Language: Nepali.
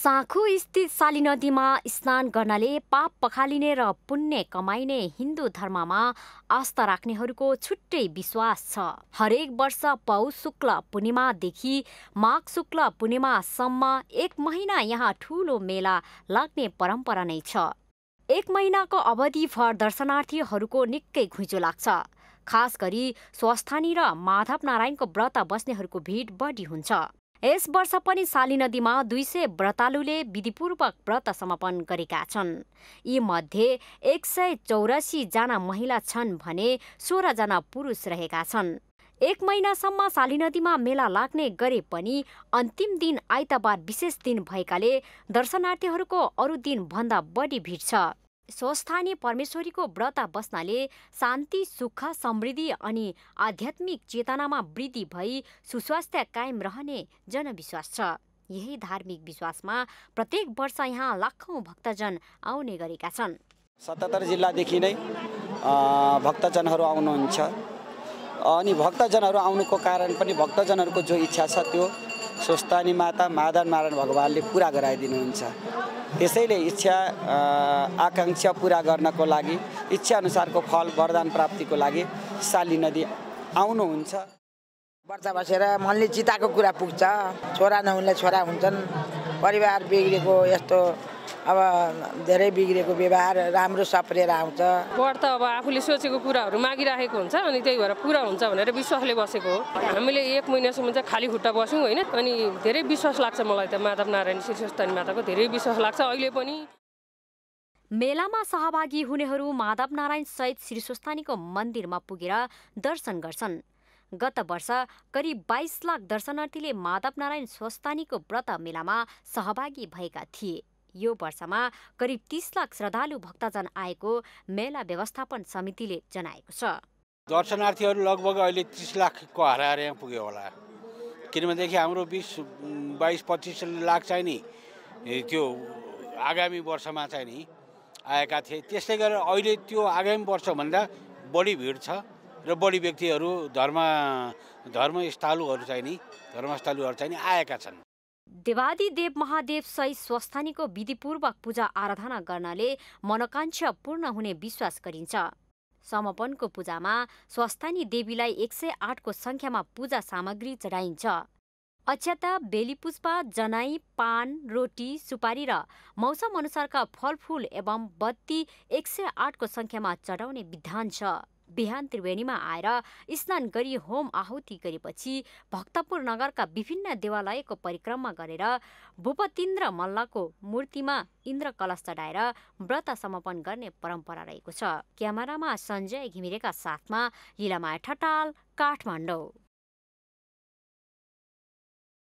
स्थित साली नदीमा स्नान गर्नाले पाप पखालिने र पुण्य कमाइने हिन्दू धर्ममा आस्था राख्नेहरूको छुट्टै विश्वास छ हरेक वर्ष पौष शुक्ल पूर्णिमादेखि माघ शुक्ल पूर्णिमासम्म एक महिना यहाँ ठूलो मेला लाग्ने परम्परा नै छ एक महिनाको अवधिभर दर्शनार्थीहरूको निकै घुइँचो लाग्छ खास गरी स्वस्थानी र माधव नारायणको व्रत बस्नेहरूको भिड बढी हुन्छ यस वर्ष पनि शाली नदीमा दुई सय व्रतालुले विधिपूर्वक व्रत समापन गरेका छन् यी मध्ये एक सय जना महिला छन् भने सोह्रजना पुरुष रहेका छन् एक महिनासम्म शाली नदीमा मेला लाग्ने गरे पनि अन्तिम दिन आइतबार विशेष दिन भएकाले दर्शनार्थीहरूको अरू दिनभन्दा बढी भिड छ स्वस्थानी परमेश्वरीको व्रत बस्नाले शान्ति सुख समृद्धि अनि आध्यात्मिक चेतनामा वृद्धि भई सुस्वास्थ्य कायम रहने जनविश्वास छ यही धार्मिक विश्वासमा प्रत्येक वर्ष यहाँ लाखौँ भक्तजन आउने गरेका छन् सतहत्तर जिल्लादेखि नै भक्तजनहरू आउनुहुन्छ अनि भक्तजनहरू आउनुको कारण पनि भक्तजनहरूको जो इच्छा छ त्यो स्वस्थानी माता माधव नारायण भगवान्ले पुरा गराइदिनुहुन्छ त्यसैले इच्छा आकाङ्क्षा पुरा गर्नको लागि इच्छाअनुसारको फल वरदान प्राप्तिको लागि साली नदी आउनुहुन्छ वर्ष बसेर मनले चिताको कुरा पुग्छ छोरा नहुने छोरा हुन्छन् परिवार बिग्रेको यस्तो अब धेरै बिग्रेको व्यवहार राम्रो सप्रेर आउँछ वर त अब आफूले सोचेको कुराहरू मागिराखेको हुन्छ अनि त्यही भएर पुरा हुन्छ भनेर विश्वासले बसेको हो हामीले एक महिनासम्म चाहिँ खाली खुट्टा बस्यौँ होइन अनि धेरै विश्वास लाग्छ मलाई त माधव नारायण शीर्षस्थानी माताको धेरै विश्वास लाग्छ अहिले पनि मेलामा सहभागी हुनेहरू माधव नारायण सहित शीर्षस्थानीको मन्दिरमा पुगेर दर्शन गर्छन् गत वर्ष करिब बाइस लाख दर्शनार्थीले माधव नारायण स्वस्तानीको व्रत मेलामा सहभागी भएका थिए यो वर्षमा करिब तिस लाख श्रद्धालु भक्तजन आएको मेला व्यवस्थापन समितिले जनाएको छ दर्शनार्थीहरू लगभग अहिले तिस लाखको हाराहार यहाँ पुग्यो होला किनभनेदेखि हाम्रो बिस बाइस पच्चिस लाख चाहिँ नि त्यो आगामी वर्षमा चाहिँ नि आएका थिए त्यस्तै गरेर अहिले त्यो आगामी वर्षभन्दा बढी भिड छ र बढी व्यक्तिहरू धर्म धर्मस्थालुहरू चाहिँ नि धर्मस्थालुहरू चाहिँ नि आएका छन् देवादी देव महादेव सहित स्वस्थानीको विधिपूर्वक पूजा आराधना गर्नाले मनोकांक्षा पूर्ण हुने विश्वास गरिन्छ समपनको पूजामा स्वस्थानी देवीलाई एक सय आठको सङ्ख्यामा पूजा सामग्री चढाइन्छ अक्षता बेलीपुष्पा जनाई पान रोटी सुपारी र मौसम अनुसारका फलफुल एवं बत्ती एक सय आठको सङ्ख्यामा चढाउने विधान छ बिहान त्रिवेणीमा आएर स्नान गरी होम आहुति गरेपछि भक्तपुर नगरका विभिन्न देवालयको परिक्रमा गरेर भूपतिन्द्र मल्लको मूर्तिमा इन्द्र कलश चढाएर व्रत समापन गर्ने परम्परा रहेको छ क्यामेरामा सञ्जय घिमिरेका साथमा लिलामाया ठटाल काठमाडौँ